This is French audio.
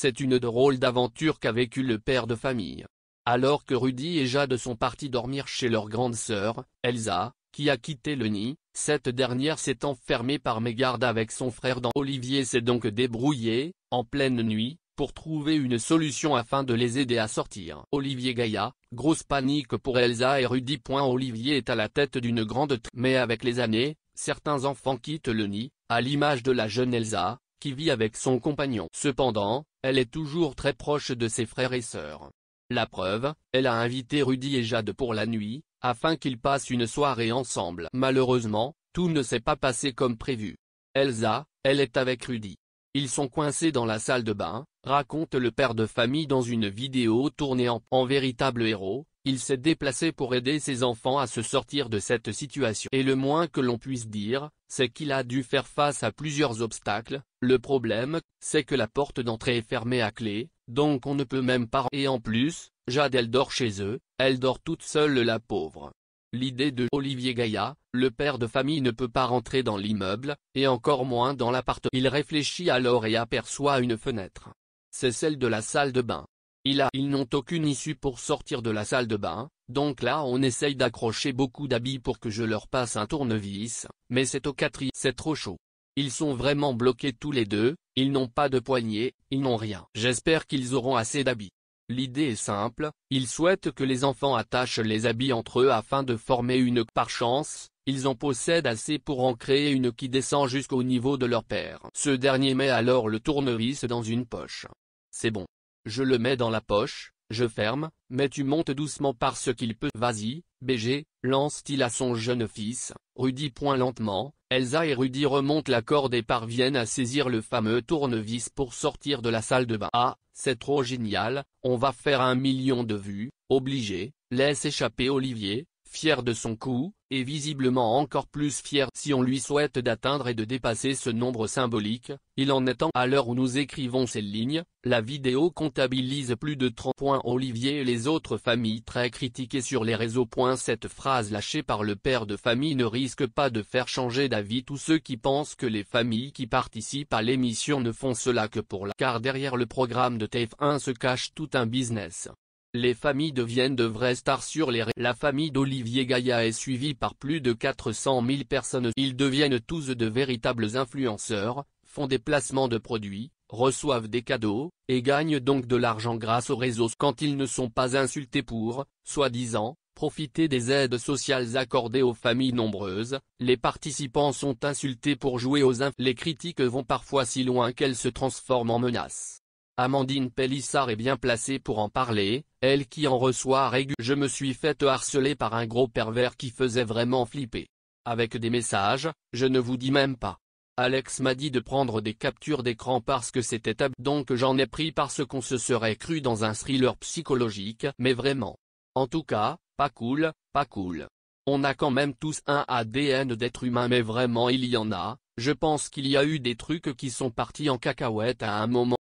C'est une drôle d'aventure qu'a vécu le père de famille. Alors que Rudy et Jade sont partis dormir chez leur grande sœur, Elsa, qui a quitté le nid, cette dernière s'est enfermée par mégarde avec son frère dans Olivier s'est donc débrouillé, en pleine nuit, pour trouver une solution afin de les aider à sortir. Olivier Gaïa, grosse panique pour Elsa et Rudy. Olivier est à la tête d'une grande Mais avec les années, certains enfants quittent le nid, à l'image de la jeune Elsa, qui vit avec son compagnon. Cependant, elle est toujours très proche de ses frères et sœurs. La preuve, elle a invité Rudy et Jade pour la nuit, afin qu'ils passent une soirée ensemble. Malheureusement, tout ne s'est pas passé comme prévu. Elsa, elle est avec Rudy. Ils sont coincés dans la salle de bain, raconte le père de famille dans une vidéo tournée en, en véritable héros, il s'est déplacé pour aider ses enfants à se sortir de cette situation. Et le moins que l'on puisse dire, c'est qu'il a dû faire face à plusieurs obstacles, le problème, c'est que la porte d'entrée est fermée à clé, donc on ne peut même pas et en plus, Jade elle dort chez eux, elle dort toute seule la pauvre. L'idée de Olivier Gaïa, le père de famille ne peut pas rentrer dans l'immeuble, et encore moins dans l'appartement. Il réfléchit alors et aperçoit une fenêtre. C'est celle de la salle de bain. Il a, ils n'ont aucune issue pour sortir de la salle de bain, donc là on essaye d'accrocher beaucoup d'habits pour que je leur passe un tournevis, mais c'est au quatrième, c'est trop chaud. Ils sont vraiment bloqués tous les deux, ils n'ont pas de poignée, ils n'ont rien. J'espère qu'ils auront assez d'habits. L'idée est simple, ils souhaitent que les enfants attachent les habits entre eux afin de former une par chance, ils en possèdent assez pour en créer une qui descend jusqu'au niveau de leur père. Ce dernier met alors le tournevis dans une poche. C'est bon. Je le mets dans la poche, je ferme, mais tu montes doucement parce qu'il peut. Vas-y, BG, lance-t-il à son jeune fils, Rudy point lentement, Elsa et Rudy remontent la corde et parviennent à saisir le fameux tournevis pour sortir de la salle de bain. Ah, c'est trop génial, on va faire un million de vues, obligé, laisse échapper Olivier, fier de son coup, et visiblement encore plus fier si on lui souhaite d'atteindre et de dépasser ce nombre symbolique, il en étant à l'heure où nous écrivons ces lignes, la vidéo comptabilise plus de 30 points Olivier et les autres familles très critiquées sur les réseaux. Cette phrase lâchée par le père de famille ne risque pas de faire changer d'avis tous ceux qui pensent que les familles qui participent à l'émission ne font cela que pour la car derrière le programme de TF1 se cache tout un business. Les familles deviennent de vraies stars sur les La famille d'Olivier Gaïa est suivie par plus de 400 000 personnes. Ils deviennent tous de véritables influenceurs, font des placements de produits, reçoivent des cadeaux, et gagnent donc de l'argent grâce aux réseaux quand ils ne sont pas insultés pour, soi-disant, profiter des aides sociales accordées aux familles nombreuses, les participants sont insultés pour jouer aux infos. Les critiques vont parfois si loin qu'elles se transforment en menaces. Amandine Pellissard est bien placée pour en parler, elle qui en reçoit régulièrement. Je me suis faite harceler par un gros pervers qui faisait vraiment flipper. Avec des messages, je ne vous dis même pas. Alex m'a dit de prendre des captures d'écran parce que c'était donc j'en ai pris parce qu'on se serait cru dans un thriller psychologique, mais vraiment. En tout cas, pas cool, pas cool. On a quand même tous un ADN d'être humain mais vraiment il y en a, je pense qu'il y a eu des trucs qui sont partis en cacahuète à un moment.